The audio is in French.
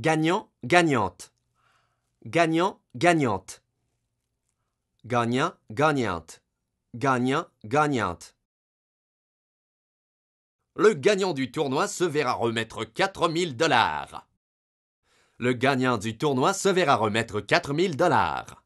Gagnant, gagnante. Gagnant, gagnante. Gagnant, gagnante. Gagnant, gagnante. Le gagnant du tournoi se verra remettre quatre mille dollars. Le gagnant du tournoi se verra remettre quatre mille dollars.